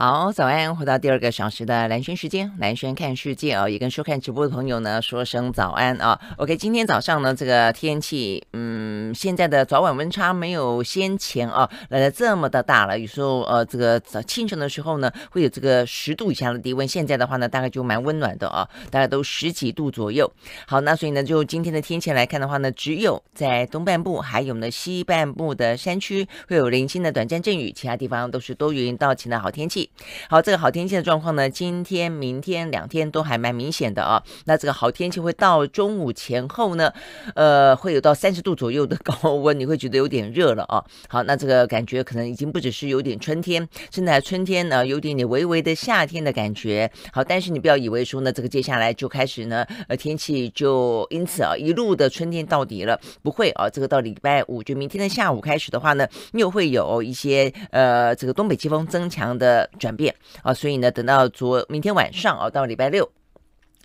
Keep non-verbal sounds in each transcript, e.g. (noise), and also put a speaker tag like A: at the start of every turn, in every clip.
A: 好，早安！回到第二个小时的蓝轩时间，蓝轩看世界啊，也跟收看直播的朋友呢说声早安啊。OK，今天早上呢，这个天气，嗯，现在的早晚温差没有先前啊来的这么的大了。有时候呃，这个早清晨的时候呢，会有这个十度以下的低温。现在的话呢，大概就蛮温暖的啊，大概都十几度左右。好，那所以呢，就今天的天气来看的话呢，只有在东半部还有呢西半部的山区会有零星的短暂阵雨，其他地方都是多云到晴的好天气。好，这个好天气的状况呢，今天、明天两天都还蛮明显的啊。那这个好天气会到中午前后呢，呃，会有到三十度左右的高温，你会觉得有点热了啊。好，那这个感觉可能已经不只是有点春天，现在春天呢，有点点微微的夏天的感觉。好，但是你不要以为说呢，这个接下来就开始呢，呃，天气就因此啊一路的春天到底了，不会啊。这个到礼拜五，就明天的下午开始的话呢，又会有一些呃，这个东北季风增强的。转变啊，所以呢，等到昨明天晚上啊，到礼拜六。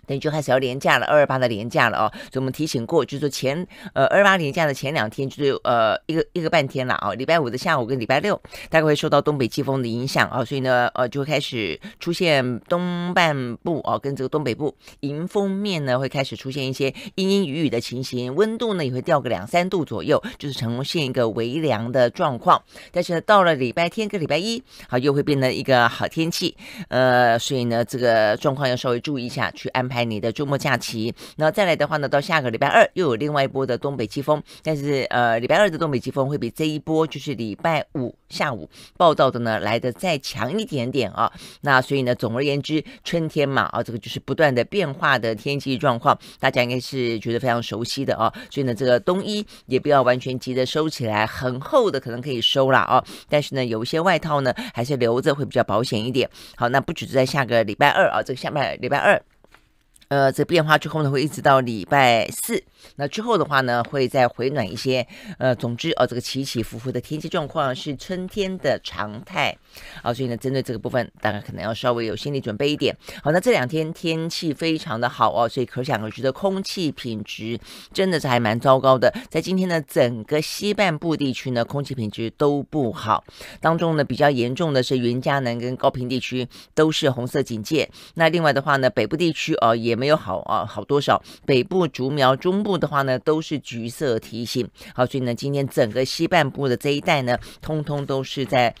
A: 等于就开始要连价了，二二八的连价了哦。所以我们提醒过，就是说前呃二八连价的前两天，就是呃一个一个半天了啊。礼拜五的下午跟礼拜六大概会受到东北季风的影响啊，所以呢呃就开始出现东半部啊跟这个东北部迎风面呢会开始出现一些阴阴雨雨的情形，温度呢也会掉个两三度左右，就是呈现一个微凉的状况。但是呢到了礼拜天跟礼拜一好又会变得一个好天气，呃所以呢这个状况要稍微注意一下去安排。拍你的周末假期，然后再来的话呢，到下个礼拜二又有另外一波的东北季风，但是呃，礼拜二的东北季风会比这一波就是礼拜五下午暴躁的呢来的再强一点点啊。那所以呢，总而言之，春天嘛啊，这个就是不断的变化的天气状况，大家应该是觉得非常熟悉的哦。所以呢，这个冬衣也不要完全急着收起来，很厚的可能可以收了啊，但是呢，有一些外套呢还是留着会比较保险一点。好，那不止在下个礼拜二啊，这个下半礼拜二。呃，这变化最后呢，会一直到礼拜四。那之后的话呢，会再回暖一些，呃，总之哦，这个起起伏伏的天气状况是春天的常态啊，所以呢，针对这个部分，大家可能要稍微有心理准备一点。好，那这两天天气非常的好哦，所以可想而知的，空气品质真的是还蛮糟糕的。在今天的整个西半部地区呢，空气品质都不好，当中呢比较严重的是云嘉南跟高平地区都是红色警戒。那另外的话呢，北部地区哦也没有好啊，好多少，北部竹苗中部。的话呢，都是橘色提醒，好，所以呢，今天整个西半部的这一带呢，通通都是在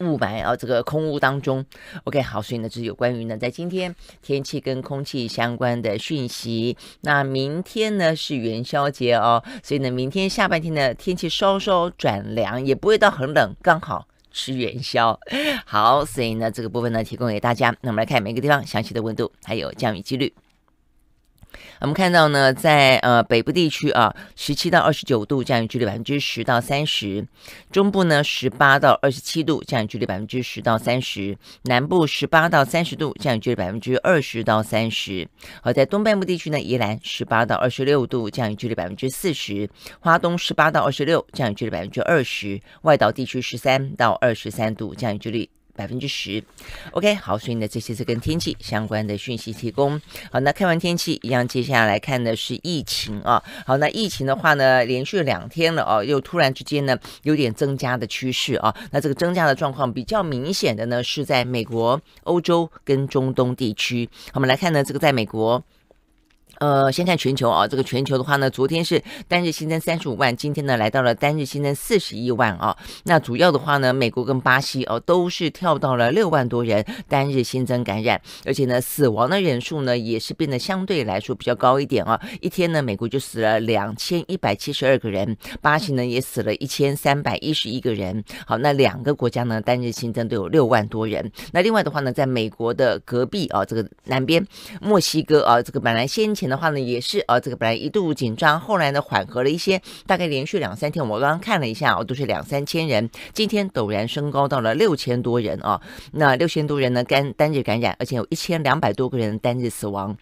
A: 雾霾啊，这个空屋当中。OK，好，所以呢，这是有关于呢，在今天天气跟空气相关的讯息。那明天呢是元宵节哦，所以呢，明天下半天呢天气稍稍转凉，也不会到很冷，刚好吃元宵。(laughs) 好，所以呢，这个部分呢，提供给大家。那我们来看每个地方详细的温度，还有降雨几率。我们看到呢，在呃北部地区啊，十七到二十九度降雨距离百分之十到三十；中部呢，十八到二十七度降雨距离百分之十到三十；南部十八到三十度降雨距离百分之二十到三十；而在东半部地区呢，宜兰十八到二十六度降雨距离百分之四十；花东十八到二十六降雨距离百分之二十；外岛地区十三到二十三度降雨距离。百分之十，OK，好，所以呢，这些是跟天气相关的讯息提供。好，那看完天气，一样，接下来看的是疫情啊。好，那疫情的话呢，连续两天了啊，又突然之间呢，有点增加的趋势啊。那这个增加的状况比较明显的呢，是在美国、欧洲跟中东地区。我们来看呢，这个在美国。呃，先看全球啊，这个全球的话呢，昨天是单日新增三十五万，今天呢来到了单日新增四十一万啊。那主要的话呢，美国跟巴西哦都是跳到了六万多人单日新增感染，而且呢，死亡的人数呢也是变得相对来说比较高一点啊。一天呢，美国就死了两千一百七十二个人，巴西呢也死了一千三百一十一个人。好，那两个国家呢单日新增都有六万多人。那另外的话呢，在美国的隔壁啊，这个南边墨西哥啊，这个本来先前的话呢，也是啊，这个本来一度紧张，后来呢缓和了一些，大概连续两三天，我刚刚看了一下，哦，都是两三千人，今天陡然升高到了六千多人啊，那六千多人呢，单单日感染，而且有一千两百多个人单日死亡。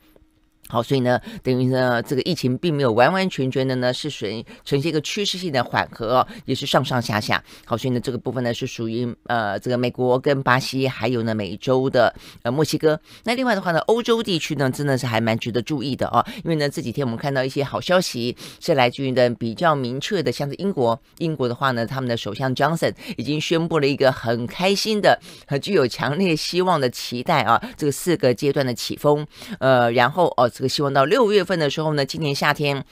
A: 好，所以呢，等于呢，这个疫情并没有完完全全的呢，是属于呈现一个趋势性的缓和哦，也是上上下下。好，所以呢，这个部分呢是属于呃，这个美国跟巴西，还有呢美洲的呃墨西哥。那另外的话呢，欧洲地区呢，真的是还蛮值得注意的哦，因为呢，这几天我们看到一些好消息，是来自于的比较明确的，像是英国。英国的话呢，他们的首相 Johnson 已经宣布了一个很开心的、很具有强烈希望的期待啊，这个四个阶段的起风，呃，然后哦。希望到六月份的时候呢，今年夏天。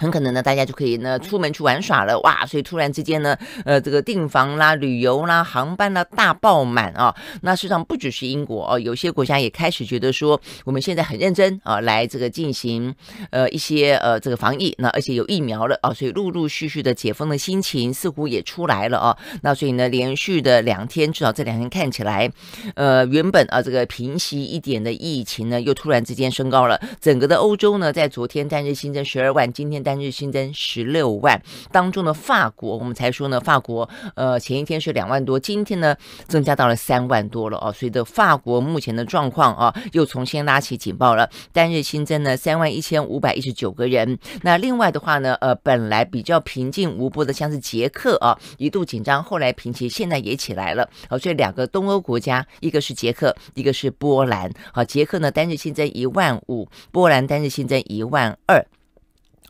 A: 很可能呢，大家就可以呢出门去玩耍了哇！所以突然之间呢，呃，这个订房啦、旅游啦、航班啦大爆满啊！那实际上不只是英国哦，有些国家也开始觉得说，我们现在很认真啊，来这个进行呃一些呃这个防疫，那而且有疫苗了啊，所以陆陆续续的解封的心情似乎也出来了啊！那所以呢，连续的两天，至少这两天看起来，呃，原本啊这个平息一点的疫情呢，又突然之间升高了。整个的欧洲呢，在昨天单日新增十二万，今天单。单日新增十六万，当中的法国，我们才说呢，法国，呃，前一天是两万多，今天呢，增加到了三万多了哦。随着法国目前的状况啊，又重新拉起警报了，单日新增呢三万一千五百一十九个人。那另外的话呢，呃，本来比较平静无波的，像是捷克啊，一度紧张，后来平，息，现在也起来了。好，所以两个东欧国家，一个是捷克，一个是波兰。好，捷克呢单日新增一万五，波兰单日新增一万二。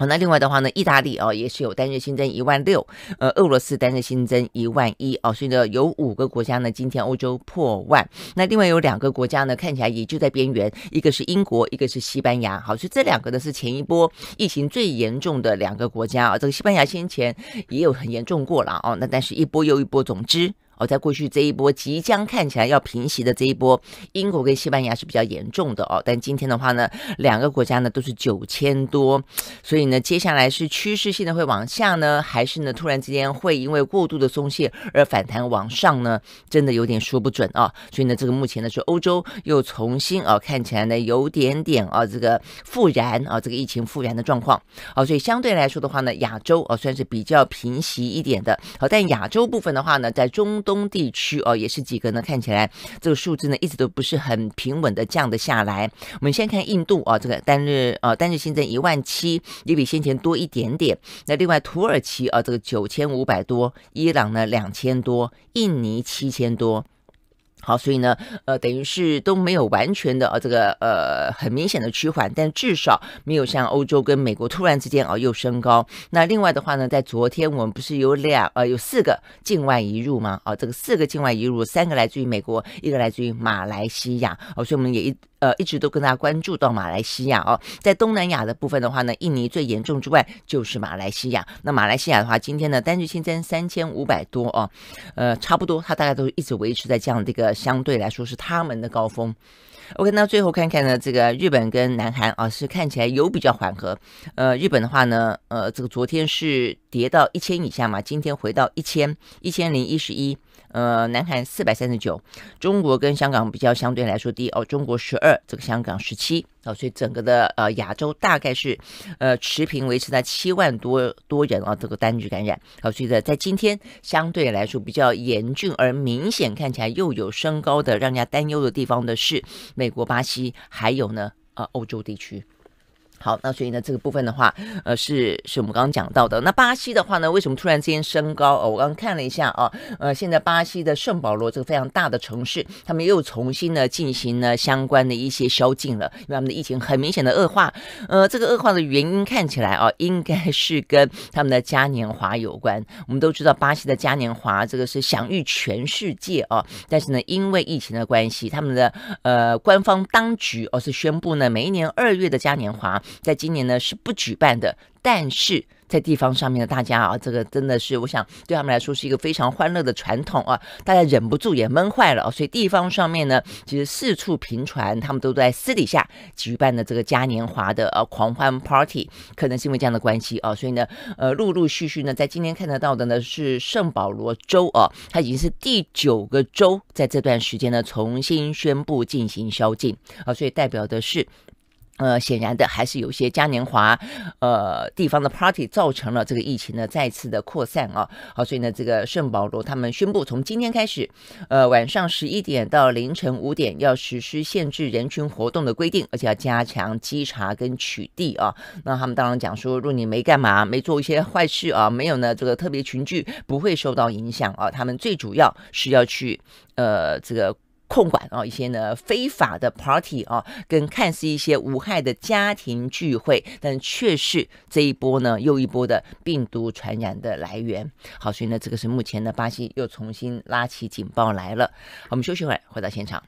A: 好，那另外的话呢，意大利哦也是有单日新增一万六，呃，俄罗斯单日新增一万一哦，所以呢有五个国家呢今天欧洲破万，那另外有两个国家呢看起来也就在边缘，一个是英国，一个是西班牙，好，所以这两个呢是前一波疫情最严重的两个国家啊，这个西班牙先前也有很严重过了哦，那但是一波又一波，总之。哦，在过去这一波即将看起来要平息的这一波，英国跟西班牙是比较严重的哦。但今天的话呢，两个国家呢都是九千多，所以呢，接下来是趋势性的会往下呢，还是呢突然之间会因为过度的松懈而反弹往上呢？真的有点说不准啊。所以呢，这个目前呢是欧洲又重新啊看起来呢有点点啊这个复燃啊这个疫情复燃的状况啊。所以相对来说的话呢，亚洲啊算是比较平息一点的。好，但亚洲部分的话呢，在中。东地区哦，也是几个呢？看起来这个数字呢，一直都不是很平稳的降得下来。我们先看印度啊，这个单日啊，单日新增一万七，也比先前多一点点。那另外土耳其啊，这个九千五百多；伊朗呢，两千多；印尼七千多。好，所以呢，呃，等于是都没有完全的啊，这个呃很明显的趋缓，但至少没有像欧洲跟美国突然之间啊又升高。那另外的话呢，在昨天我们不是有两呃有四个境外移入吗？啊，这个四个境外移入，三个来自于美国，一个来自于马来西亚。哦，所以我们也一呃一直都跟大家关注到马来西亚。哦，在东南亚的部分的话呢，印尼最严重之外就是马来西亚。那马来西亚的话，今天呢单日新增三千五百多哦，呃，差不多，它大概都是一直维持在这样的一个。相对来说是他们的高峰。OK，那最后看看呢，这个日本跟南韩啊，是看起来有比较缓和。呃，日本的话呢，呃，这个昨天是。跌到一千以下嘛，今天回到一千一千零一十一，呃，南韩四百三十九，中国跟香港比较相对来说低哦，中国十二，这个香港十七哦，所以整个的呃亚洲大概是，呃持平维持在七万多多人啊，这个单局感染啊，所以呢，在今天相对来说比较严峻而明显看起来又有升高的让人家担忧的地方的是美国、巴西，还有呢呃欧洲地区。好，那所以呢，这个部分的话，呃，是是我们刚刚讲到的。那巴西的话呢，为什么突然之间升高？哦，我刚刚看了一下啊，呃，现在巴西的圣保罗这个非常大的城市，他们又重新呢进行了相关的一些宵禁了，因为他们的疫情很明显的恶化。呃，这个恶化的原因看起来啊，应该是跟他们的嘉年华有关。我们都知道巴西的嘉年华这个是享誉全世界啊，但是呢，因为疫情的关系，他们的呃官方当局而是宣布呢，每一年二月的嘉年华。在今年呢是不举办的，但是在地方上面呢，大家啊，这个真的是，我想对他们来说是一个非常欢乐的传统啊，大家忍不住也闷坏了啊，所以地方上面呢，其实四处频传，他们都在私底下举办的这个嘉年华的呃狂欢 party，可能是因为这样的关系啊，所以呢，呃，陆陆续续呢，在今天看得到的呢是圣保罗州啊，它已经是第九个州在这段时间呢重新宣布进行宵禁啊，所以代表的是。呃，显然的还是有些嘉年华，呃，地方的 party 造成了这个疫情呢再次的扩散啊，好，所以呢，这个圣保罗他们宣布，从今天开始，呃，晚上十一点到凌晨五点要实施限制人群活动的规定，而且要加强稽查跟取缔啊。那他们当然讲说，若你没干嘛，没做一些坏事啊，没有呢，这个特别群聚不会受到影响啊。他们最主要是要去，呃，这个。控管啊，一些呢非法的 party 啊，跟看似一些无害的家庭聚会，但却是这一波呢又一波的病毒传染的来源。好，所以呢，这个是目前的巴西又重新拉起警报来了。我们休息会儿，回到现场。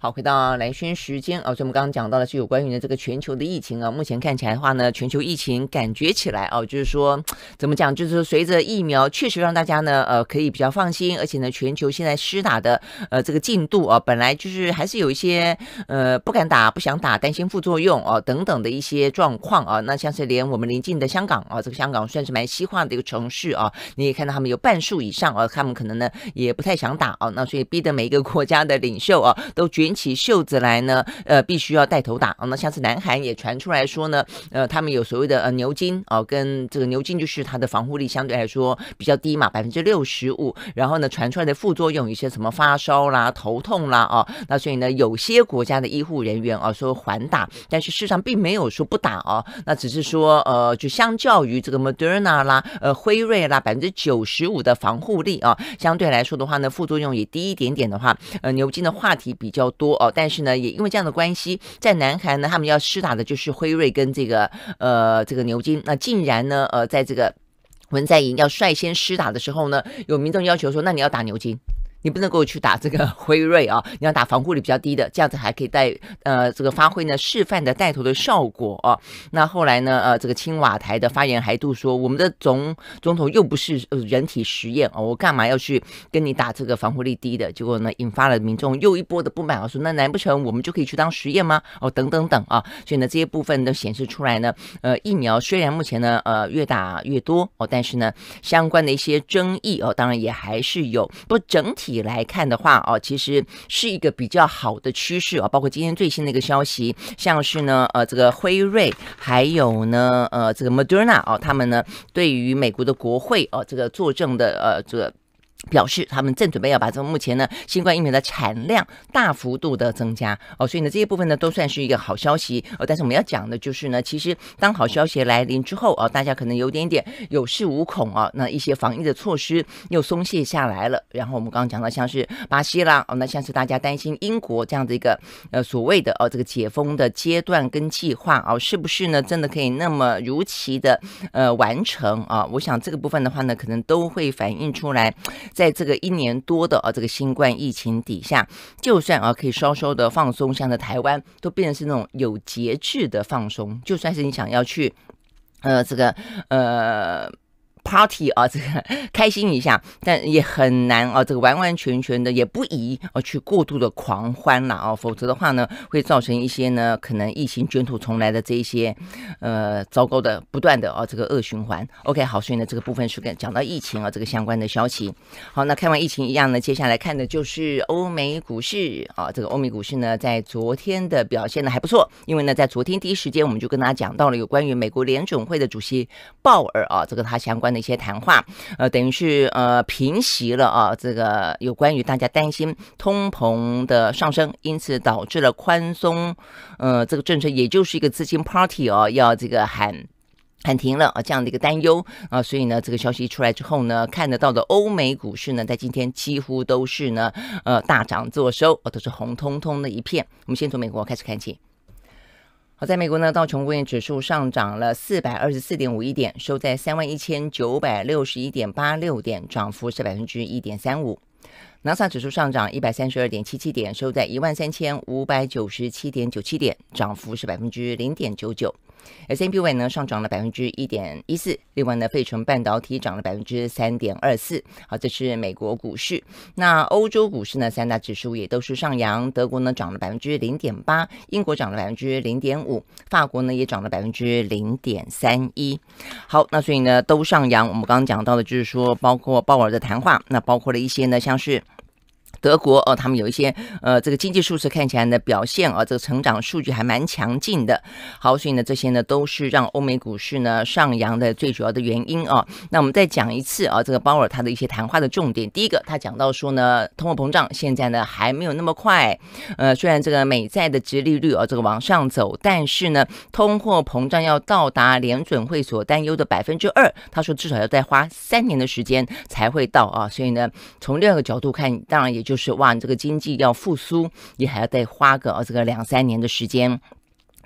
A: 好，回到来宣时间啊，所以我们刚刚讲到的是有关于呢这个全球的疫情啊，目前看起来的话呢，全球疫情感觉起来啊，就是说怎么讲，就是随着疫苗确实让大家呢，呃，可以比较放心，而且呢，全球现在施打的呃这个进度啊，本来就是还是有一些呃不敢打、不想打、担心副作用哦等等的一些状况啊，那像是连我们临近的香港啊，这个香港算是蛮西化的一个城市啊，你也看到他们有半数以上啊，他们可能呢也不太想打啊，那所以逼得每一个国家的领袖啊都决。卷起袖子来呢，呃，必须要带头打哦。那下次南韩也传出来说呢，呃，他们有所谓的呃牛津哦，跟这个牛津就是它的防护力相对来说比较低嘛，百分之六十五。然后呢，传出来的副作用一些什么发烧啦、头痛啦哦。那所以呢，有些国家的医护人员啊说缓打，但是事实上并没有说不打哦，那只是说呃，就相较于这个 Moderna 啦、呃辉瑞啦，百分之九十五的防护力啊，相对来说的话呢，副作用也低一点点的话，呃，牛津的话题比较。多哦，但是呢，也因为这样的关系，在南韩呢，他们要施打的就是辉瑞跟这个呃这个牛津。那竟然呢，呃，在这个文在寅要率先施打的时候呢，有民众要求说，那你要打牛津。你不能够去打这个 (laughs) 辉瑞啊！你要打防护力比较低的，这样子还可以带呃这个发挥呢示范的带头的效果啊。那后来呢呃这个青瓦台的发言还都说我们的总总统又不是人体实验哦，我干嘛要去跟你打这个防护力低的？结果呢引发了民众又一波的不满啊，说那难不成我们就可以去当实验吗？哦等等等啊，所以呢这些部分都显示出来呢，呃疫苗虽然目前呢呃越打越多哦，但是呢相关的一些争议哦当然也还是有不整体。来看的话，哦，其实是一个比较好的趋势啊。包括今天最新的一个消息，像是呢，呃，这个辉瑞，还有呢，呃，这个 Moderna 哦，他们呢对于美国的国会哦，这个作证的呃，这个。表示他们正准备要把这个目前呢新冠疫苗的产量大幅度的增加哦，所以呢这些部分呢都算是一个好消息哦。但是我们要讲的就是呢，其实当好消息来临之后哦，大家可能有点点有恃无恐哦，那一些防疫的措施又松懈下来了。然后我们刚刚讲到像是巴西啦哦，那像是大家担心英国这样的一个呃所谓的哦这个解封的阶段跟计划哦，是不是呢真的可以那么如期的呃完成啊？我想这个部分的话呢，可能都会反映出来。在这个一年多的啊，这个新冠疫情底下，就算啊可以稍稍的放松，像在台湾都变成是那种有节制的放松，就算是你想要去，呃，这个呃。party 啊，这个开心一下，但也很难啊，这个完完全全的也不宜啊去过度的狂欢了啊，否则的话呢，会造成一些呢可能疫情卷土重来的这一些呃糟糕的不断的啊这个恶循环。OK，好，所以呢这个部分是跟讲到疫情啊这个相关的消息。好，那看完疫情一样呢，接下来看的就是欧美股市啊，这个欧美股市呢在昨天的表现呢还不错，因为呢在昨天第一时间我们就跟大家讲到了有关于美国联准会的主席鲍尔啊，这个他相关的。一些谈话，呃，等于是呃平息了啊，这个有关于大家担心通膨的上升，因此导致了宽松，呃，这个政策也就是一个资金 party 哦，要这个喊喊停了啊，这样的一个担忧啊，所以呢，这个消息一出来之后呢，看得到的欧美股市呢，在今天几乎都是呢，呃，大涨作收，都是红彤彤的一片。我们先从美国开始看起。好，在美国呢，道琼工业指数上涨了四百二十四点五一点，收在三万一千九百六十一点八六点，涨幅是百分之一点三五。纳斯指数上涨一百三十二点七七点，收在一万三千五百九十七点九七点，涨幅是百分之零点九九。S&P 5呢上涨了百分之一点一四，另外呢费城半导体涨了百分之三点二四。好，这是美国股市。那欧洲股市呢，三大指数也都是上扬，德国呢涨了百分之零点八，英国涨了百分之零点五，法国呢也涨了百分之零点三一。好，那所以呢都上扬。我们刚刚讲到的就是说，包括鲍尔的谈话，那包括了一些呢像是。德国哦，他们有一些呃，这个经济数字看起来呢表现啊，这个成长数据还蛮强劲的。好，所以呢，这些呢都是让欧美股市呢上扬的最主要的原因啊。那我们再讲一次啊，这个鲍尔他的一些谈话的重点。第一个，他讲到说呢，通货膨胀现在呢还没有那么快。呃，虽然这个美债的殖利率啊这个往上走，但是呢，通货膨胀要到达联准会所担忧的百分之二，他说至少要再花三年的时间才会到啊。所以呢，从另一个角度看，当然也。就是哇，这个经济要复苏，也还要再花个这个两三年的时间。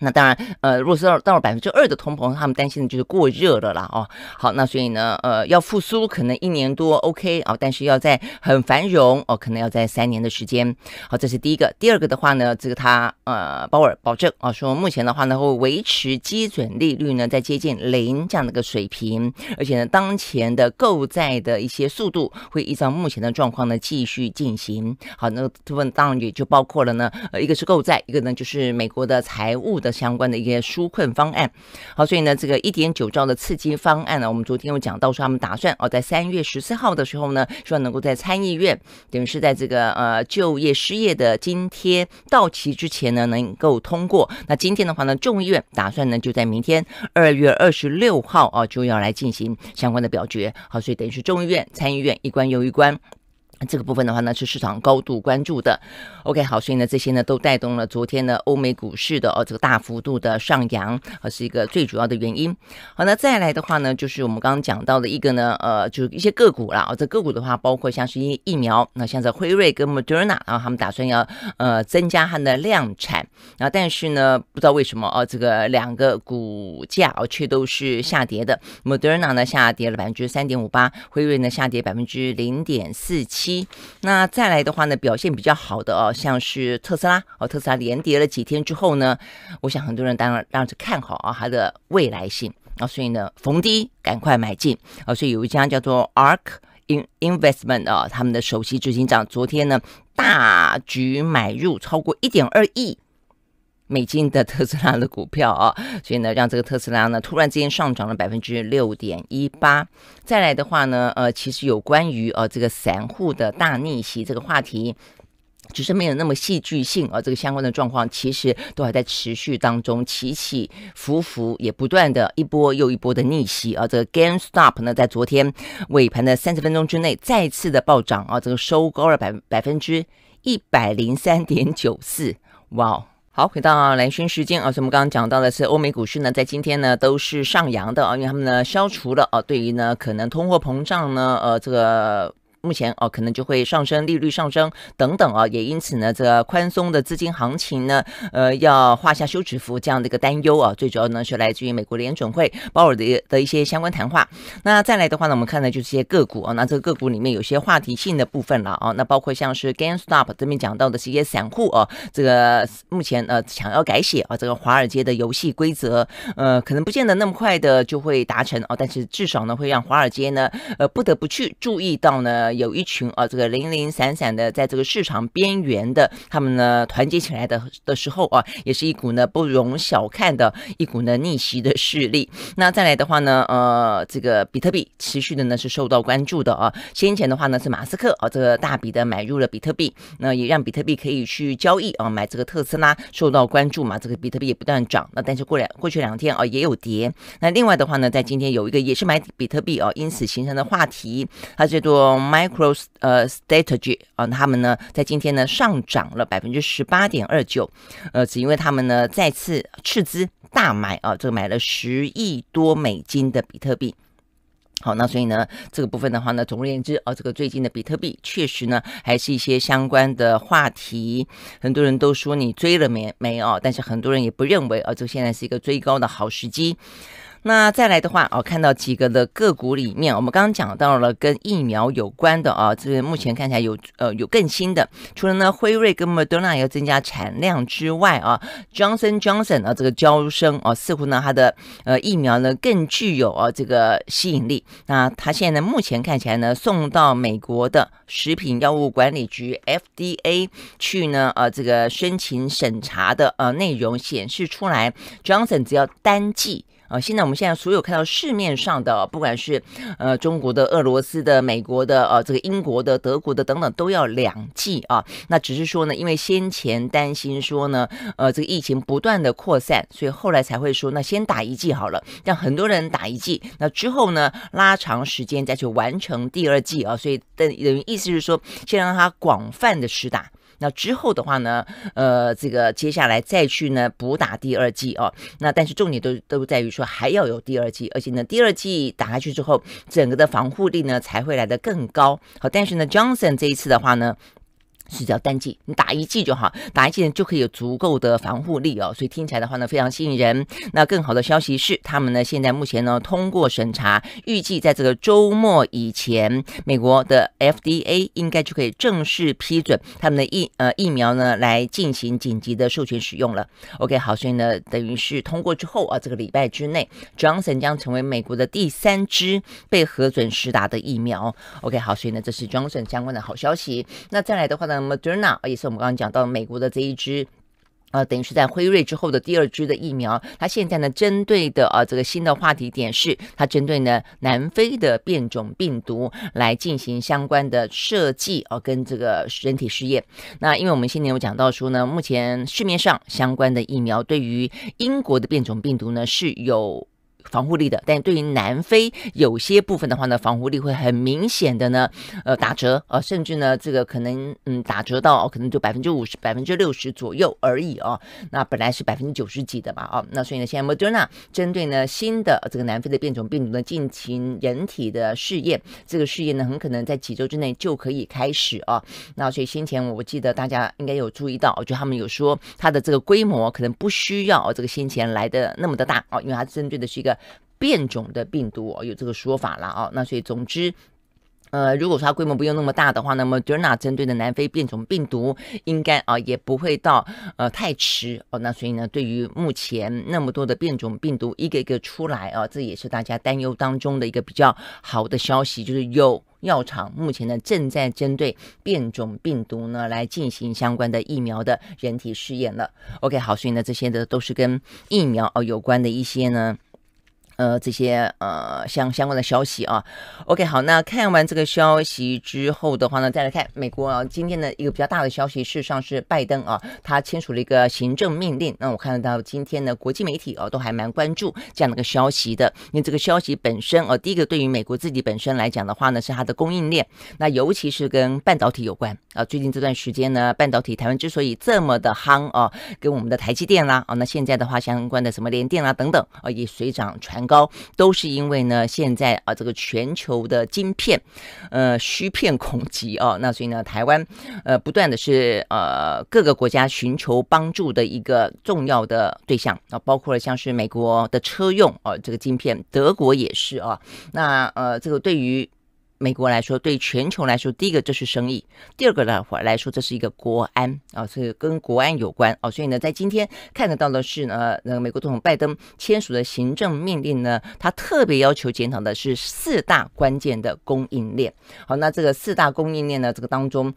A: 那当然，呃，如果是到到了百分之二的通膨，他们担心的就是过热了啦，哦，好，那所以呢，呃，要复苏可能一年多，OK 啊，但是要在很繁荣哦，可能要在三年的时间，好，这是第一个。第二个的话呢，这个他呃，鲍尔保证啊，说目前的话呢会维持基准利率呢在接近零这样的一个水平，而且呢，当前的购债的一些速度会依照目前的状况呢继续进行。好，那这份当然也就包括了呢，呃，一个是购债，一个呢就是美国的财务的。相关的一些纾困方案，好，所以呢，这个一点九兆的刺激方案呢，我们昨天有讲到说，他们打算哦，在三月十四号的时候呢，希望能够在参议院，等于是在这个呃就业失业的津贴到期之前呢，能够通过。那今天的话呢，众议院打算呢，就在明天二月二十六号啊，就要来进行相关的表决。好，所以等于是众议院、参议院一关又一关。这个部分的话呢，是市场高度关注的。OK，好，所以呢，这些呢都带动了昨天的欧美股市的哦这个大幅度的上扬，呃，是一个最主要的原因。好，那再来的话呢，就是我们刚刚讲到的一个呢，呃，就是一些个股了啊。这个股的话，包括像是疫疫苗，那像这辉瑞跟 Moderna 后他们打算要呃增加它的量产，然后但是呢，不知道为什么哦，这个两个股价哦却都是下跌的。Moderna 呢下跌了百分之三点五八，辉瑞呢下跌百分之零点四七。那再来的话呢，表现比较好的哦，像是特斯拉哦，特斯拉连跌了几天之后呢，我想很多人当然然是看好啊它的未来性啊，所以呢逢低赶快买进啊，所以有一家叫做 Ark In Investment 啊，他们的首席执行长昨天呢大举买入超过一点二亿。美金的特斯拉的股票啊，(laughs) 所以呢，让这个特斯拉呢突然之间上涨了百分之六点一八。再来的话呢，呃，其实有关于呃这个散户的大逆袭这个话题，只是没有那么戏剧性啊。这个相关的状况其实都还在持续当中，起起伏伏，也不断的一波又一波的逆袭啊。这个 GameStop 呢，在昨天尾盘的三十分钟之内再次的暴涨啊，这个收高了百百分之一百零三点九四，哇！好，回到来讯时间啊，所以我们刚刚讲到的是，欧美股市呢，在今天呢都是上扬的啊，因为他们呢消除了啊，对于呢可能通货膨胀呢，呃，这个。目前哦，可能就会上升利率上升等等啊，也因此呢，这个宽松的资金行情呢，呃，要画下休止符这样的一个担忧啊，最主要呢是来自于美国联准会鲍尔的的一些相关谈话。那再来的话呢，我们看的就是一些个股啊，那这个个股里面有些话题性的部分了啊，那包括像是 GameStop 这边讲到的是一些散户啊，这个目前呃想要改写啊这个华尔街的游戏规则，呃，可能不见得那么快的就会达成啊，但是至少呢会让华尔街呢，呃，不得不去注意到呢。有一群啊，这个零零散散的，在这个市场边缘的，他们呢团结起来的的时候啊，也是一股呢不容小看的一股呢逆袭的势力。那再来的话呢，呃，这个比特币持续的呢是受到关注的啊。先前的话呢是马斯克啊这个大笔的买入了比特币，那也让比特币可以去交易啊，买这个特斯拉受到关注嘛，这个比特币也不断涨。那但是过两过去两天啊也有跌。那另外的话呢，在今天有一个也是买比特币啊，因此形成的话题，它叫做买。Micros 呃 strategy 啊，他们呢在今天呢上涨了百分之十八点二九，呃，只因为他们呢再次斥资大买啊，这个买了十亿多美金的比特币。好，那所以呢这个部分的话呢，总而言之啊，这个最近的比特币确实呢还是一些相关的话题，很多人都说你追了没没哦，但是很多人也不认为啊，这现在是一个追高的好时机。那再来的话，哦，看到几个的个股里面，我们刚刚讲到了跟疫苗有关的啊，这目前看起来有呃有更新的，除了呢辉瑞跟莫德纳要增加产量之外啊，Johnson Johnson 呢这个交生啊，似乎呢它的呃疫苗呢更具有啊这个吸引力。那它现在目前看起来呢，送到美国的食品药物管理局 FDA 去呢，呃这个申请审查的呃内容显示出来，Johnson 只要单剂。啊，现在我们现在所有看到市面上的，不管是呃中国的、俄罗斯的、美国的、呃这个英国的、德国的等等，都要两剂啊。那只是说呢，因为先前担心说呢，呃这个疫情不断的扩散，所以后来才会说那先打一剂好了，让很多人打一剂，那之后呢拉长时间再去完成第二剂啊。所以等等于意思是说，先让它广泛的施打。那之后的话呢，呃，这个接下来再去呢补打第二剂哦。那但是重点都都在于说还要有第二剂，而且呢，第二剂打下去之后，整个的防护力呢才会来的更高。好，但是呢，Johnson 这一次的话呢。是叫单剂，你打一剂就好，打一剂呢就可以有足够的防护力哦。所以听起来的话呢，非常吸引人。那更好的消息是，他们呢现在目前呢通过审查，预计在这个周末以前，美国的 FDA 应该就可以正式批准他们的疫呃疫苗呢来进行紧急的授权使用了。OK，好，所以呢等于是通过之后啊，这个礼拜之内，Johnson 将成为美国的第三支被核准实打的疫苗。OK，好，所以呢这是 Johnson 相关的好消息。那再来的话呢？Moderna 也是我们刚刚讲到美国的这一支，呃，等于是在辉瑞之后的第二支的疫苗，它现在呢针对的啊这个新的话题点是它针对呢南非的变种病毒来进行相关的设计哦，跟这个人体试验。那因为我们先前有讲到说呢，目前市面上相关的疫苗对于英国的变种病毒呢是有。防护力的，但对于南非有些部分的话呢，防护力会很明显的呢，呃打折啊，甚至呢这个可能嗯打折到可能就百分之五十、百分之六十左右而已哦。那本来是百分之九十几的嘛哦，那所以呢现在莫 n 纳针对呢新的这个南非的变种病毒呢进行人体的试验，这个试验呢很可能在几周之内就可以开始啊。那所以先前我记得大家应该有注意到，我觉得他们有说它的这个规模可能不需要这个先前来的那么的大哦，因为它针对的是一个。变种的病毒有这个说法了啊，那所以总之，呃，如果说它规模不用那么大的话，那么 d e r n a 针对的南非变种病毒应该啊也不会到呃太迟哦。那所以呢，对于目前那么多的变种病毒一个一个出来啊，这也是大家担忧当中的一个比较好的消息，就是有药厂目前呢正在针对变种病毒呢来进行相关的疫苗的人体试验了。OK，好，所以呢这些呢都是跟疫苗哦有关的一些呢。呃，这些呃相相关的消息啊，OK，好，那看完这个消息之后的话呢，再来看美国啊，今天的一个比较大的消息，事实上是拜登啊，他签署了一个行政命令。那我看到今天的国际媒体啊，都还蛮关注这样的一个消息的。因为这个消息本身啊，第一个对于美国自己本身来讲的话呢，是它的供应链，那尤其是跟半导体有关啊。最近这段时间呢，半导体台湾之所以这么的夯啊，跟我们的台积电啦啊，那现在的话相关的什么联电啦等等啊，也水涨船。高都是因为呢，现在啊，这个全球的晶片，呃，虚片恐急哦，那所以呢，台湾呃，不断的是呃，各个国家寻求帮助的一个重要的对象啊，包括了像是美国的车用哦，这个晶片，德国也是啊，那呃，这个对于。美国来说，对全球来说，第一个这是生意，第二个的话来说，这是一个国安啊，是跟国安有关啊，所以呢，在今天看得到的是呢，那个美国总统拜登签署的行政命令呢，他特别要求检讨的是四大关键的供应链。好，那这个四大供应链呢，这个当中。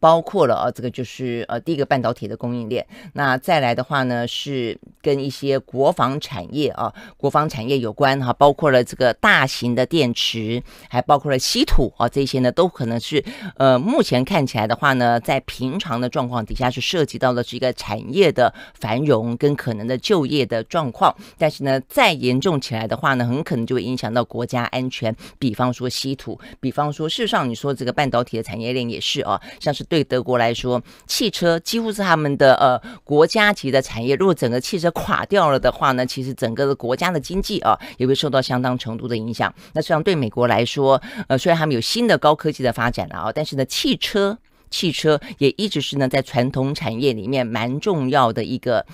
A: 包括了啊，这个就是呃，第一个半导体的供应链。那再来的话呢，是跟一些国防产业啊，国防产业有关哈，包括了这个大型的电池，还包括了稀土啊，这些呢都可能是呃，目前看起来的话呢，在平常的状况底下是涉及到的是一个产业的繁荣跟可能的就业的状况。但是呢，再严重起来的话呢，很可能就会影响到国家安全。比方说稀土，比方说事实上你说这个半导体的产业链也是啊，像。是对德国来说，汽车几乎是他们的呃国家级的产业。如果整个汽车垮掉了的话呢，其实整个的国家的经济啊也会受到相当程度的影响。那虽然对美国来说，呃，虽然他们有新的高科技的发展了啊，但是呢，汽车汽车也一直是呢在传统产业里面蛮重要的一个。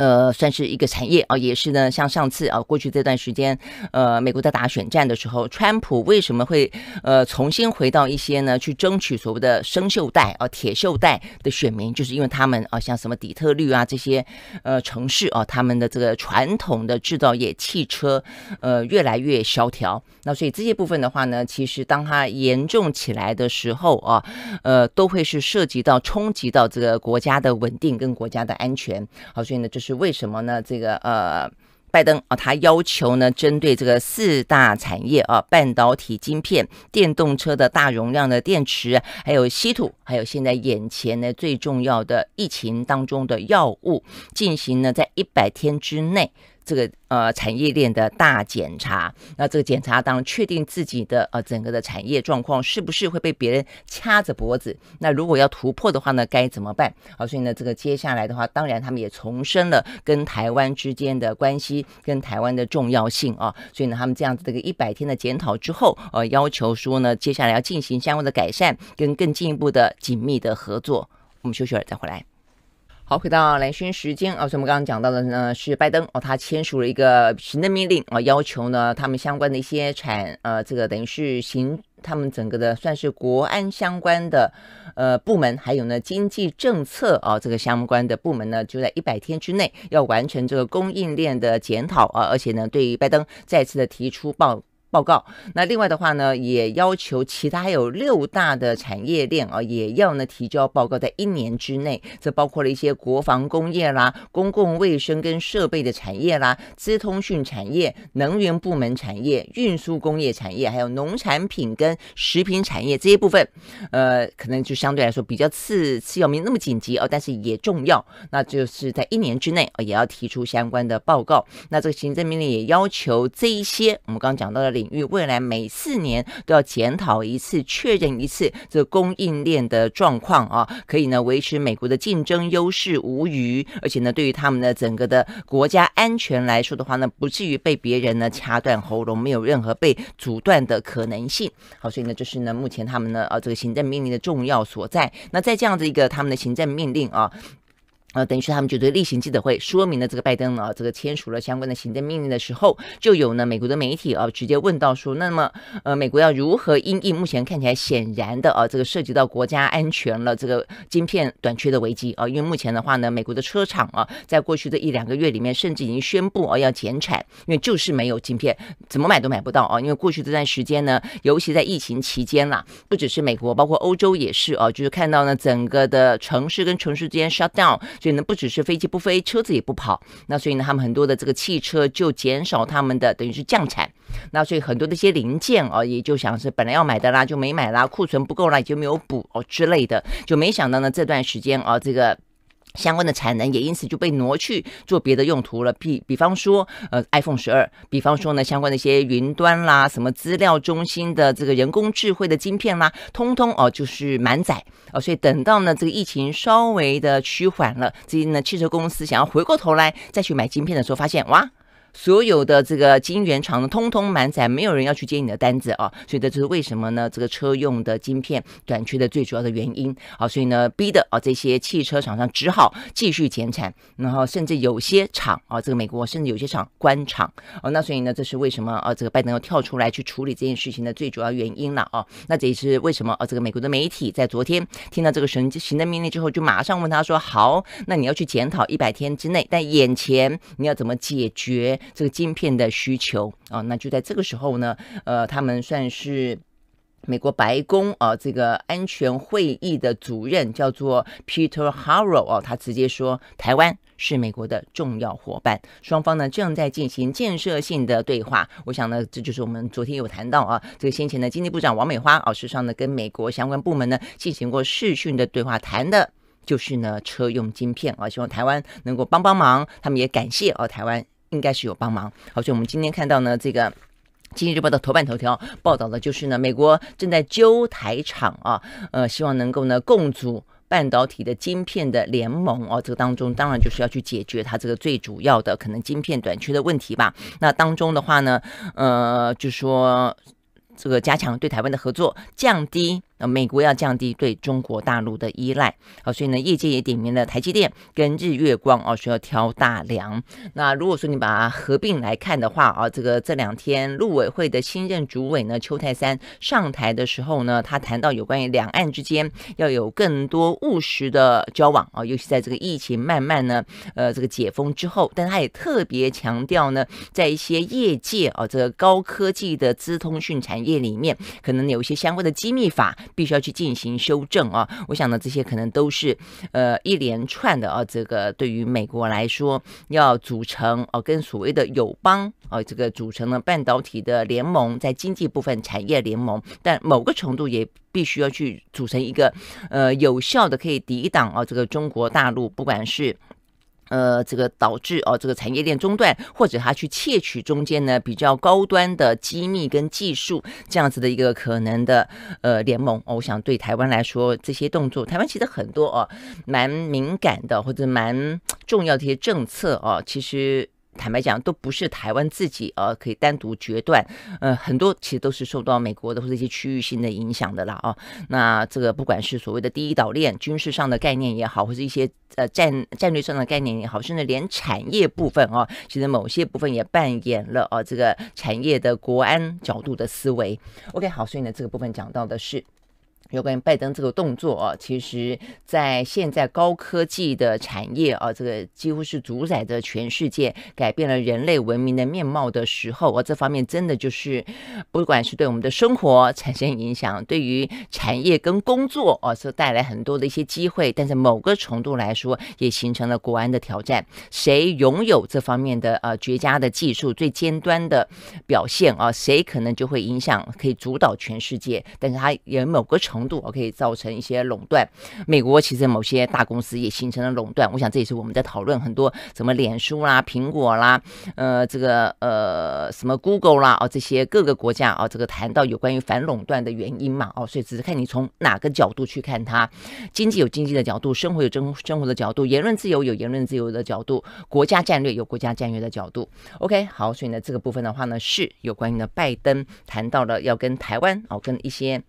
A: 呃，算是一个产业啊，也是呢，像上次啊，过去这段时间，呃，美国在打选战的时候，川普为什么会呃重新回到一些呢，去争取所谓的生锈带啊、铁锈带的选民，就是因为他们啊，像什么底特律啊这些呃城市啊，他们的这个传统的制造业、汽车呃越来越萧条，那所以这些部分的话呢，其实当它严重起来的时候啊，呃，都会是涉及到冲击到这个国家的稳定跟国家的安全。好，所以呢，这是。是为什么呢？这个呃，拜登啊，他要求呢，针对这个四大产业啊，半导体晶片、电动车的大容量的电池，还有稀土，还有现在眼前呢最重要的疫情当中的药物，进行呢在一百天之内。这个呃产业链的大检查，那这个检查当然确定自己的呃整个的产业状况是不是会被别人掐着脖子。那如果要突破的话呢，该怎么办？好，所以呢这个接下来的话，当然他们也重申了跟台湾之间的关系跟台湾的重要性啊。所以呢他们这样子这个一百天的检讨之后，呃要求说呢接下来要进行相关的改善跟更进一步的紧密的合作。我们休息了再回来。好，回到蓝轩时间啊，我们刚刚讲到的呢是拜登哦，他签署了一个行政命令啊，要求呢他们相关的一些产呃，这个等于是行他们整个的算是国安相关的呃部门，还有呢经济政策啊这个相关的部门呢，就在一百天之内要完成这个供应链的检讨啊，而且呢，对于拜登再次的提出报。报告。那另外的话呢，也要求其他有六大的产业链啊，也要呢提交报告，在一年之内。这包括了一些国防工业啦、公共卫生跟设备的产业啦、资通讯产业、能源部门产业、运输工业产业，还有农产品跟食品产业这些部分。呃，可能就相对来说比较次次要，没那么紧急哦，但是也重要。那就是在一年之内，也要提出相关的报告。那这个行政命令也要求这一些，我们刚刚讲到的。领域未来每四年都要检讨一次、确认一次这个供应链的状况啊，可以呢维持美国的竞争优势无虞，而且呢对于他们的整个的国家安全来说的话呢，不至于被别人呢掐断喉咙，没有任何被阻断的可能性。好，所以呢就是呢目前他们呢呃这个行政命令的重要所在。那在这样的一个他们的行政命令啊。呃，等于是他们就对例行记者会说明了这个拜登啊，这个签署了相关的行政命令的时候，就有呢美国的媒体啊直接问到说，那么呃，美国要如何应目前看起来显然的啊这个涉及到国家安全了这个晶片短缺的危机啊？因为目前的话呢，美国的车厂啊，在过去的一两个月里面，甚至已经宣布啊要减产，因为就是没有晶片，怎么买都买不到啊。因为过去这段时间呢，尤其在疫情期间啦，不只是美国，包括欧洲也是啊，就是看到呢整个的城市跟城市之间 shut down。所以呢，不只是飞机不飞，车子也不跑。那所以呢，他们很多的这个汽车就减少他们的，等于是降产。那所以很多的一些零件啊，也就想是本来要买的啦，就没买啦，库存不够啦，就没有补哦之类的。就没想到呢，这段时间啊，这个。相关的产能也因此就被挪去做别的用途了，比比方说，呃，iPhone 十二，比方说呢，相关的一些云端啦、什么资料中心的这个人工智慧的晶片啦，通通哦就是满载哦，所以等到呢这个疫情稍微的趋缓了，这些呢汽车公司想要回过头来再去买晶片的时候，发现哇。所有的这个晶圆厂呢，通通满载，没有人要去接你的单子啊，所以这就是为什么呢？这个车用的晶片短缺的最主要的原因啊，所以呢，逼的啊这些汽车厂商只好继续减产，然后甚至有些厂啊，这个美国甚至有些厂关厂啊，那所以呢，这是为什么啊？这个拜登要跳出来去处理这件事情的最主要原因了啊，那这也是为什么啊？这个美国的媒体在昨天听到这个神行政命令之后，就马上问他说：“好，那你要去检讨一百天之内，但眼前你要怎么解决？”这个晶片的需求啊，那就在这个时候呢，呃，他们算是美国白宫啊，这个安全会议的主任叫做 Peter Harrow 啊，他直接说，台湾是美国的重要伙伴，双方呢正在进行建设性的对话。我想呢，这就是我们昨天有谈到啊，这个先前的经济部长王美花啊，实际上呢跟美国相关部门呢进行过视讯的对话，谈的就是呢车用晶片啊，希望台湾能够帮帮忙，他们也感谢哦台湾。应该是有帮忙，好，所以我们今天看到呢，这个《经济日报》的头版头条报道的就是呢，美国正在纠台厂啊，呃，希望能够呢共组半导体的晶片的联盟哦，这个当中当然就是要去解决它这个最主要的可能晶片短缺的问题吧。那当中的话呢，呃，就说这个加强对台湾的合作，降低。美国要降低对中国大陆的依赖，啊，所以呢，业界也点名了台积电跟日月光，哦，需要挑大梁。那如果说你把它合并来看的话，啊，这个这两天陆委会的新任主委呢邱泰三上台的时候呢，他谈到有关于两岸之间要有更多务实的交往，啊，尤其在这个疫情慢慢呢，呃，这个解封之后，但他也特别强调呢，在一些业界啊，这个高科技的资通讯产业里面，可能有一些相关的机密法。必须要去进行修正啊！我想呢，这些可能都是，呃，一连串的啊。这个对于美国来说，要组成哦，跟所谓的友邦啊，这个组成了半导体的联盟，在经济部分产业联盟，但某个程度也必须要去组成一个呃有效的可以抵挡啊，这个中国大陆不管是。呃，这个导致哦，这个产业链中断，或者他去窃取中间呢比较高端的机密跟技术，这样子的一个可能的呃联盟，我想对台湾来说，这些动作，台湾其实很多哦，蛮敏感的或者蛮重要的一些政策哦，其实。坦白讲，都不是台湾自己呃可以单独决断，呃，很多其实都是受到美国的或者一些区域性的影响的啦啊。那这个不管是所谓的第一岛链军事上的概念也好，或者一些呃战战略上的概念也好，甚至连产业部分啊，其实某些部分也扮演了啊这个产业的国安角度的思维。OK，好，所以呢这个部分讲到的是。有关于拜登这个动作啊，其实在现在高科技的产业啊，这个几乎是主宰着全世界，改变了人类文明的面貌的时候啊，这方面真的就是，不管是对我们的生活产生影响，对于产业跟工作啊，是带来很多的一些机会，但是某个程度来说，也形成了国安的挑战。谁拥有这方面的呃绝佳的技术、最尖端的表现啊，谁可能就会影响可以主导全世界，但是它也某个程。程度我可以造成一些垄断。美国其实某些大公司也形成了垄断。我想这也是我们在讨论很多什么脸书啦、苹果啦、呃，这个呃什么 Google 啦哦这些各个国家啊，这个谈到有关于反垄断的原因嘛哦，所以只是看你从哪个角度去看它。经济有经济的角度，生活有生生活的角度，言论自由有言论自由的角度，国家战略有国家战略的角度。OK，好，所以呢这个部分的话呢是有关于呢拜登谈到了要跟台湾哦跟一些。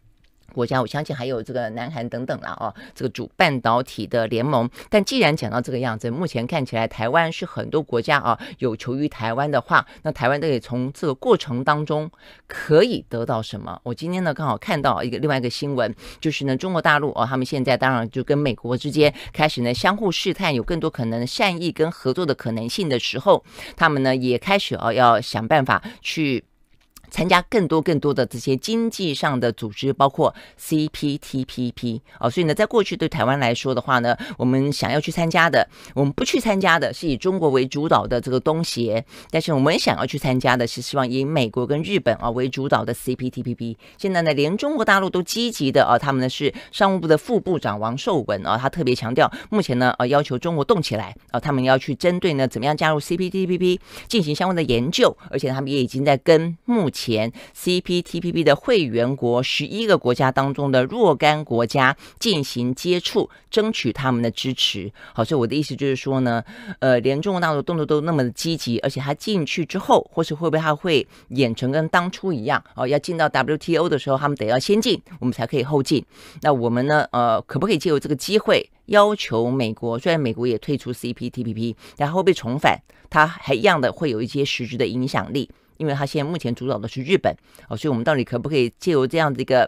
A: 国家，我相信还有这个南韩等等啦，哦，这个主半导体的联盟。但既然讲到这个样子，目前看起来台湾是很多国家啊有求于台湾的话，那台湾可以从这个过程当中可以得到什么？我今天呢刚好看到一个另外一个新闻，就是呢中国大陆啊，他们现在当然就跟美国之间开始呢相互试探，有更多可能善意跟合作的可能性的时候，他们呢也开始啊要想办法去。参加更多更多的这些经济上的组织，包括 CPTPP 啊，所以呢，在过去对台湾来说的话呢，我们想要去参加的，我们不去参加的是以中国为主导的这个东协，但是我们想要去参加的是希望以美国跟日本啊为主导的 CPTPP。现在呢，连中国大陆都积极的啊，他们呢是商务部的副部长王受文啊，他特别强调，目前呢啊要求中国动起来啊，他们要去针对呢怎么样加入 CPTPP 进行相关的研究，而且他们也已经在跟目前。前 CPTPP 的会员国十一个国家当中的若干国家进行接触，争取他们的支持。好，所以我的意思就是说呢，呃，连中国大陆动作都那么的积极，而且他进去之后，或是会不会他会演成跟当初一样？哦，要进到 WTO 的时候，他们得要先进，我们才可以后进。那我们呢？呃，可不可以借由这个机会要求美国？虽然美国也退出 CPTPP，但会被重返，他还一样的会有一些实质的影响力。因为他现在目前主导的是日本，哦，所以我们到底可不可以借由这样的一个？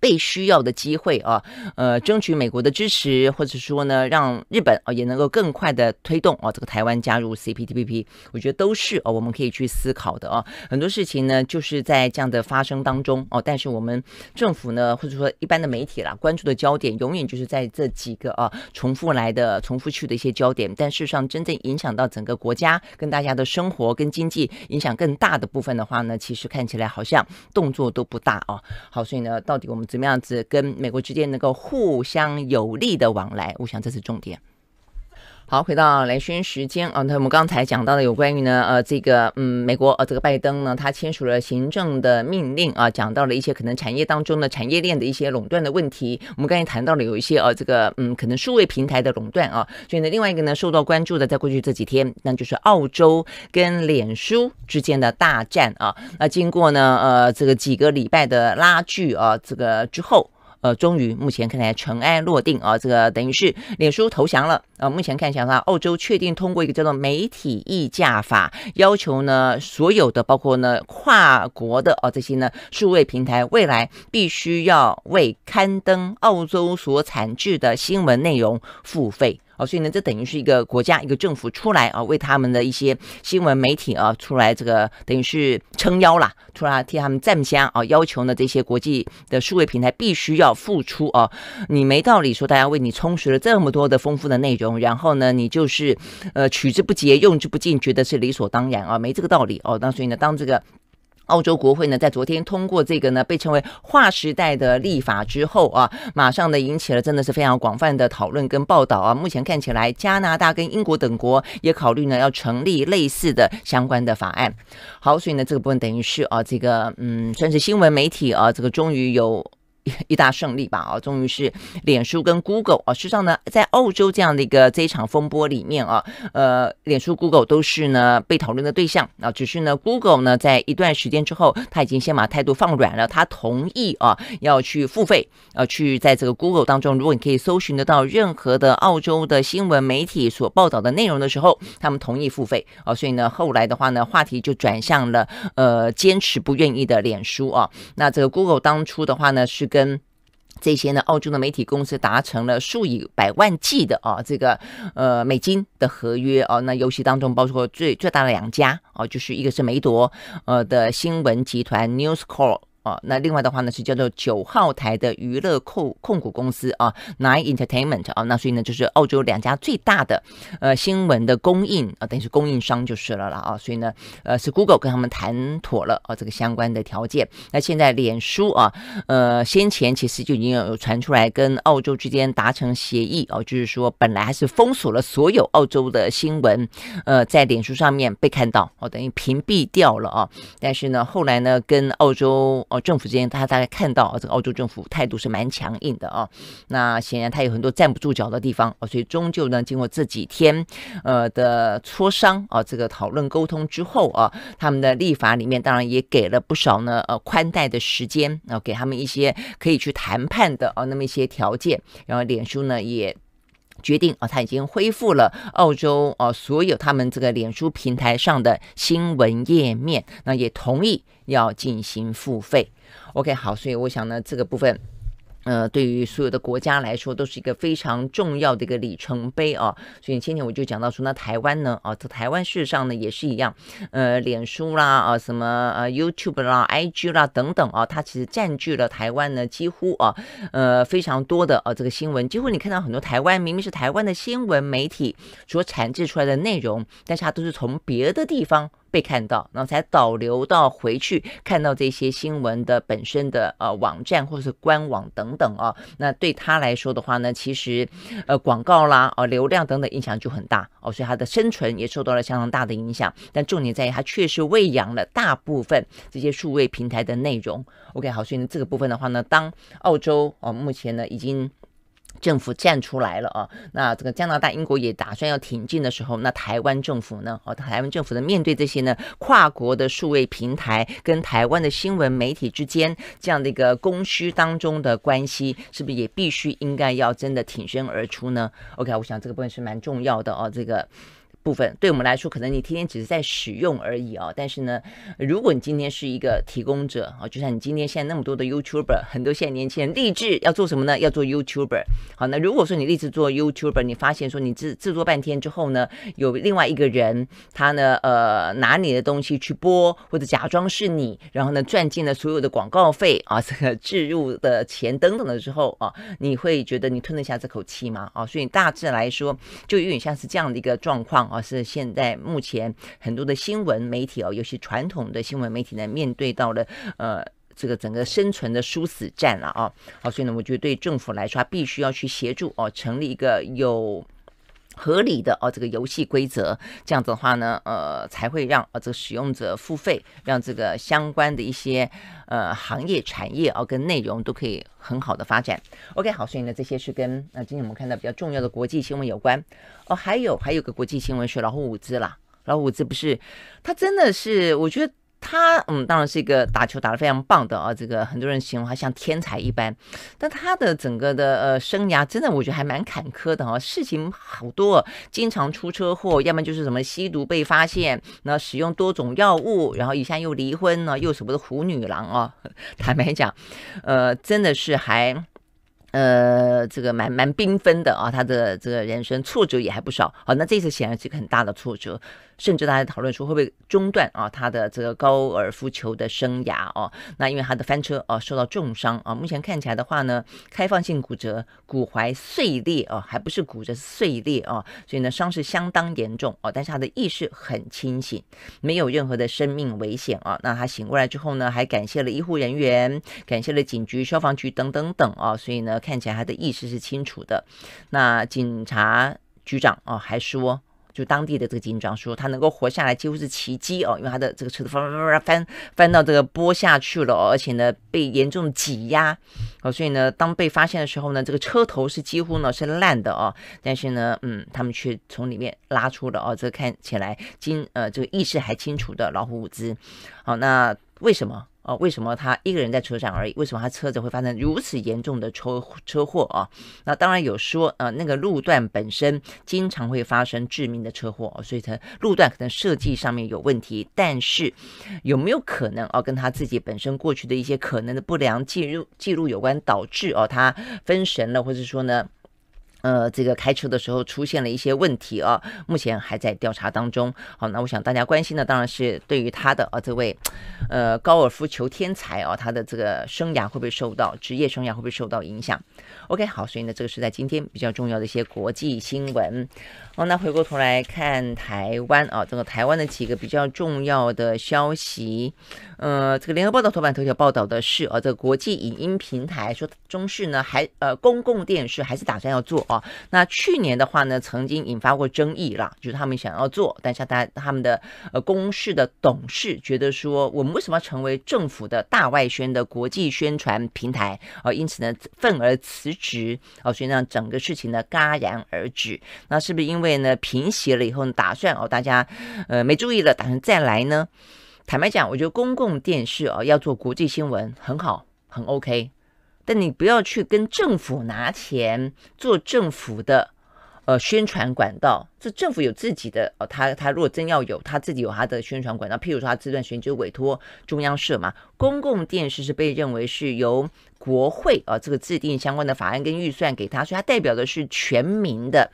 A: 被需要的机会啊，呃，争取美国的支持，或者说呢，让日本啊也能够更快的推动啊这个台湾加入 CPTPP，我觉得都是啊我们可以去思考的啊。很多事情呢就是在这样的发生当中哦，但是我们政府呢，或者说一般的媒体啦，关注的焦点永远就是在这几个啊重复来的、重复去的一些焦点，但事实上真正影响到整个国家跟大家的生活跟经济影响更大的部分的话呢，其实看起来好像动作都不大哦。好，所以呢，到底我。我们怎么样子跟美国之间能够互相有利的往来？我想这是重点。好，回到来宣时间啊，那我们刚才讲到的有关于呢，呃，这个，嗯，美国呃，这个拜登呢，他签署了行政的命令啊，讲到了一些可能产业当中的产业链的一些垄断的问题。我们刚才谈到了有一些啊，这个，嗯，可能数位平台的垄断啊，所以呢，另外一个呢，受到关注的，在过去这几天，那就是澳洲跟脸书之间的大战啊，那经过呢，呃，这个几个礼拜的拉锯啊，这个之后，呃，终于目前看来尘埃落定啊，这个等于是脸书投降了。啊，目前看起来啊，澳洲确定通过一个叫做媒体溢价法，要求呢所有的包括呢跨国的哦这些呢数位平台，未来必须要为刊登澳洲所产制的新闻内容付费哦，所以呢这等于是一个国家一个政府出来啊为他们的一些新闻媒体啊出来这个等于是撑腰啦，出来替他们站枪啊，要求呢这些国际的数位平台必须要付出啊，你没道理说大家为你充实了这么多的丰富的内容。然后呢，你就是呃，取之不竭，用之不尽，觉得是理所当然啊，没这个道理哦。那所以呢，当这个澳洲国会呢在昨天通过这个呢被称为划时代的立法之后啊，马上呢引起了真的是非常广泛的讨论跟报道啊。目前看起来，加拿大跟英国等国也考虑呢要成立类似的相关的法案。好，所以呢，这个部分等于是啊，这个嗯，算是新闻媒体啊，这个终于有。(laughs) 一大胜利吧啊，终于是脸书跟 Google 啊，事实上呢，在澳洲这样的一个这一场风波里面啊，呃，脸书、Google 都是呢被讨论的对象啊，只是呢，Google 呢在一段时间之后，他已经先把态度放软了，他同意啊要去付费啊，去在这个 Google 当中，如果你可以搜寻得到任何的澳洲的新闻媒体所报道的内容的时候，他们同意付费啊，所以呢，后来的话呢，话题就转向了呃，坚持不愿意的脸书啊，那这个 Google 当初的话呢，是跟跟这些呢，澳洲的媒体公司达成了数以百万计的啊，这个呃美金的合约啊。那游戏当中，包括最最大的两家哦，就是一个是梅铎呃的新闻集团 News Corp。那另外的话呢，是叫做九号台的娱乐控控股公司啊，Nine Entertainment 啊，那所以呢，就是澳洲两家最大的呃新闻的供应啊，等于是供应商就是了啦啊，所以呢，呃，是 Google 跟他们谈妥了啊，这个相关的条件。那现在脸书啊，呃，先前其实就已经有传出来跟澳洲之间达成协议啊，就是说本来还是封锁了所有澳洲的新闻，呃，在脸书上面被看到哦，等于屏蔽掉了啊，但是呢，后来呢，跟澳洲。政府之间，他大概看到啊，这个澳洲政府态度是蛮强硬的啊。那显然他有很多站不住脚的地方啊，所以终究呢，经过这几天呃的磋商啊，这个讨论沟通之后啊，他们的立法里面当然也给了不少呢呃宽带的时间啊，给他们一些可以去谈判的啊那么一些条件，然后脸书呢也。决定啊，他已经恢复了澳洲啊所有他们这个脸书平台上的新闻页面，那也同意要进行付费。OK，好，所以我想呢，这个部分。呃，对于所有的国家来说，都是一个非常重要的一个里程碑啊。所以今天我就讲到说，那台湾呢，啊，在台湾事实上呢也是一样，呃，脸书啦，啊，什么呃，YouTube 啦、IG 啦等等啊，它其实占据了台湾呢几乎啊，呃非常多的啊这个新闻，几乎你看到很多台湾明明是台湾的新闻媒体所产制出来的内容，但是它都是从别的地方。被看到，然后才导流到回去看到这些新闻的本身的呃网站或者是官网等等啊，那对他来说的话呢，其实呃广告啦呃、流量等等影响就很大哦，所以他的生存也受到了相当大的影响。但重点在于，他确实喂养了大部分这些数位平台的内容。OK，好，所以呢这个部分的话呢，当澳洲哦目前呢已经。政府站出来了啊，那这个加拿大、英国也打算要挺进的时候，那台湾政府呢？哦，台湾政府呢？面对这些呢跨国的数位平台跟台湾的新闻媒体之间这样的一个供需当中的关系，是不是也必须应该要真的挺身而出呢？OK，我想这个部分是蛮重要的啊，这个。部分对我们来说，可能你天天只是在使用而已哦。但是呢，如果你今天是一个提供者啊，就像你今天现在那么多的 YouTuber，很多现在年轻人立志要做什么呢？要做 YouTuber。好，那如果说你立志做 YouTuber，你发现说你制制作半天之后呢，有另外一个人，他呢，呃，拿你的东西去播，或者假装是你，然后呢，赚进了所有的广告费啊，这个置入的钱等等的时候啊，你会觉得你吞得下这口气吗？啊，所以大致来说，就有点像是这样的一个状况啊。是现在目前很多的新闻媒体哦，尤其传统的新闻媒体呢，面对到了呃这个整个生存的殊死战了啊！好，所以呢，我觉得对政府来说，他必须要去协助哦，成立一个有。合理的哦，这个游戏规则，这样子的话呢，呃，才会让呃这个使用者付费，让这个相关的一些呃行业产业哦跟内容都可以很好的发展。OK，好，所以呢，这些是跟那今天我们看到比较重要的国际新闻有关。哦，还有还有个国际新闻，是老虎伍兹啦，老虎伍兹不是，他真的是我觉得。他嗯，当然是一个打球打的非常棒的啊，这个很多人形容他像天才一般。但他的整个的呃生涯，真的我觉得还蛮坎坷的啊，事情好多，经常出车祸，要么就是什么吸毒被发现，那使用多种药物，然后一下又离婚了，又什么的虎女郎啊。(laughs) 坦白讲，呃，真的是还呃这个蛮蛮缤纷的啊，他的这个人生挫折也还不少。好，那这次显然是一个很大的挫折。甚至大家讨论说会不会中断啊他的这个高尔夫球的生涯啊？那因为他的翻车啊受到重伤啊，目前看起来的话呢，开放性骨折、骨踝碎裂啊，还不是骨折碎裂啊，所以呢伤势相当严重啊。但是他的意识很清醒，没有任何的生命危险啊。那他醒过来之后呢，还感谢了医护人员、感谢了警局、消防局等等等啊。所以呢，看起来他的意识是清楚的。那警察局长啊还说。就当地的这个警装说，它能够活下来几乎是奇迹哦，因为它的这个车子翻翻翻翻翻到这个坡下去了，而且呢被严重挤压哦，所以呢当被发现的时候呢，这个车头是几乎呢是烂的哦，但是呢嗯，他们却从里面拉出了哦，这看起来精呃这个意识还清楚的老虎兹，好，那为什么？哦，为什么他一个人在车上而已？为什么他车子会发生如此严重的车车祸啊？那当然有说，呃，那个路段本身经常会发生致命的车祸，所以他路段可能设计上面有问题。但是有没有可能哦，跟他自己本身过去的一些可能的不良记录记录有关，导致哦他分神了，或者说呢？呃，这个开车的时候出现了一些问题啊，目前还在调查当中。好，那我想大家关心的当然是对于他的啊，这位呃高尔夫球天才啊，他的这个生涯会不会受到职业生涯会不会受到影响？OK，好，所以呢，这个是在今天比较重要的一些国际新闻。哦，那回过头来看台湾啊，这个台湾的几个比较重要的消息。呃，这个联合报道头版头条报道的是啊，这个国际影音平台说中视呢还呃公共电视还是打算要做。啊，那去年的话呢，曾经引发过争议啦，就是他们想要做，但是大他们的呃公司的董事觉得说，我们为什么要成为政府的大外宣的国际宣传平台啊？因此呢，愤而辞职啊，所以让整个事情呢戛然而止。那是不是因为呢平息了以后，打算哦大家呃没注意了，打算再来呢？坦白讲，我觉得公共电视哦要做国际新闻很好，很 OK。但你不要去跟政府拿钱做政府的。呃，宣传管道，这政府有自己的哦，他他如果真要有，他自己有他的宣传管道。譬如说，他这段选就委托中央社嘛。公共电视是被认为是由国会啊这个制定相关的法案跟预算给他，所以他代表的是全民的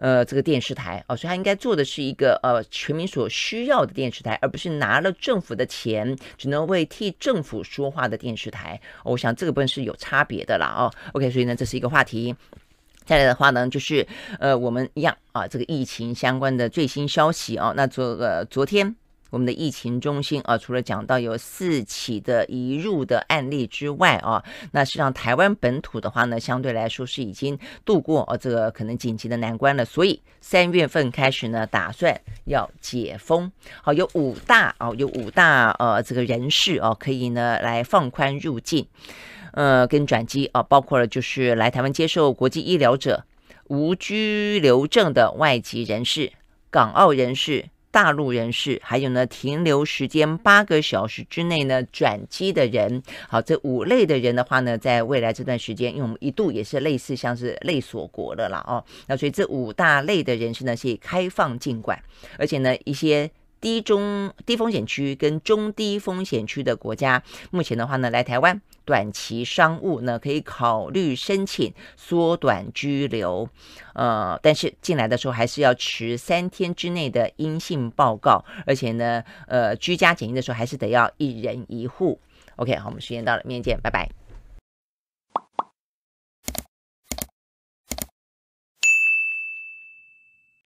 A: 呃这个电视台哦，所以他应该做的是一个呃全民所需要的电视台，而不是拿了政府的钱只能为替政府说话的电视台。我想这个部分是有差别的啦哦 OK，所以呢，这是一个话题。再来的话呢，就是呃，我们一样啊，这个疫情相关的最新消息啊，那昨呃昨天我们的疫情中心啊，除了讲到有四起的移入的案例之外啊，那实际上台湾本土的话呢，相对来说是已经度过啊这个可能紧急的难关了，所以三月份开始呢，打算要解封，好，有五大啊，有五大呃这个人士啊，可以呢来放宽入境。呃，跟转机啊，包括了就是来台湾接受国际医疗者、无居留证的外籍人士、港澳人士、大陆人士，还有呢停留时间八个小时之内呢转机的人。好，这五类的人的话呢，在未来这段时间，因为我们一度也是类似像是类锁国的啦哦，那所以这五大类的人士呢是开放进管，而且呢一些低中低风险区跟中低风险区的国家，目前的话呢来台湾。短期商务呢，可以考虑申请缩短拘留，呃，但是进来的时候还是要持三天之内的阴性报告，而且呢，呃，居家检疫的时候还是得要一人一户。OK，好，我们时间到了，明天见，拜拜。